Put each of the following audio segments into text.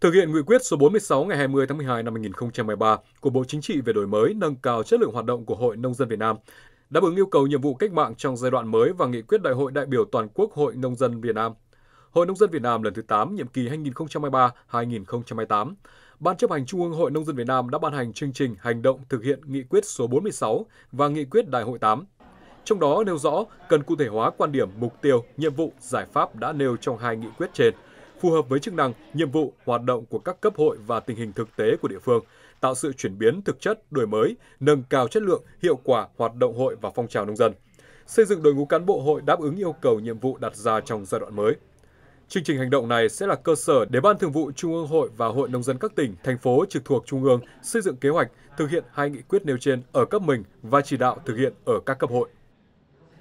Thực hiện nghị quyết số 46 ngày 20 tháng 12 năm 2013 của Bộ Chính trị về đổi mới, nâng cao chất lượng hoạt động của Hội Nông dân Việt Nam, đáp ứng yêu cầu nhiệm vụ cách mạng trong giai đoạn mới và nghị quyết Đại hội đại biểu toàn quốc Hội Nông dân Việt Nam. Hội Nông dân Việt Nam lần thứ 8, nhiệm kỳ 2023-2028, Ban chấp hành Trung ương Hội Nông dân Việt Nam đã ban hành chương trình hành động thực hiện nghị quyết số 46 và nghị quyết Đại hội 8. Trong đó nêu rõ cần cụ thể hóa quan điểm, mục tiêu, nhiệm vụ, giải pháp đã nêu trong hai nghị quyết trên – phù hợp với chức năng, nhiệm vụ, hoạt động của các cấp hội và tình hình thực tế của địa phương, tạo sự chuyển biến thực chất, đổi mới, nâng cao chất lượng, hiệu quả hoạt động hội và phong trào nông dân, xây dựng đội ngũ cán bộ hội đáp ứng yêu cầu nhiệm vụ đặt ra trong giai đoạn mới. Chương trình hành động này sẽ là cơ sở để Ban Thường vụ Trung ương Hội và Hội Nông dân các tỉnh, thành phố trực thuộc Trung ương xây dựng kế hoạch thực hiện hai nghị quyết nêu trên ở cấp mình và chỉ đạo thực hiện ở các cấp hội.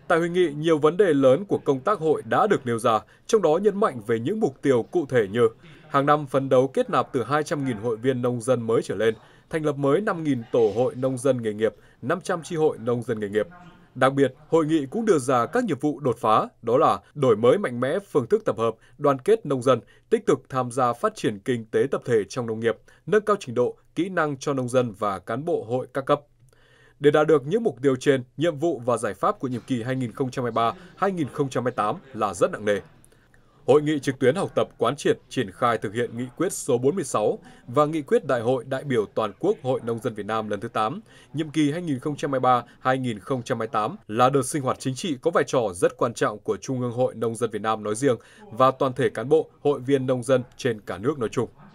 Tại hội nghị, nhiều vấn đề lớn của công tác hội đã được nêu ra, trong đó nhấn mạnh về những mục tiêu cụ thể như hàng năm phấn đấu kết nạp từ 200.000 hội viên nông dân mới trở lên, thành lập mới 5.000 tổ hội nông dân nghề nghiệp, 500 tri hội nông dân nghề nghiệp. Đặc biệt, hội nghị cũng đưa ra các nhiệm vụ đột phá, đó là đổi mới mạnh mẽ phương thức tập hợp, đoàn kết nông dân, tích cực tham gia phát triển kinh tế tập thể trong nông nghiệp, nâng cao trình độ, kỹ năng cho nông dân và cán bộ hội các cấp. Để đạt được những mục tiêu trên, nhiệm vụ và giải pháp của nhiệm kỳ 2023-2028 là rất nặng nề. Hội nghị trực tuyến học tập quán triệt triển khai thực hiện nghị quyết số 46 và nghị quyết Đại hội đại biểu toàn quốc Hội Nông dân Việt Nam lần thứ 8, nhiệm kỳ 2023-2028 là đợt sinh hoạt chính trị có vai trò rất quan trọng của Trung ương Hội Nông dân Việt Nam nói riêng và toàn thể cán bộ, hội viên nông dân trên cả nước nói chung.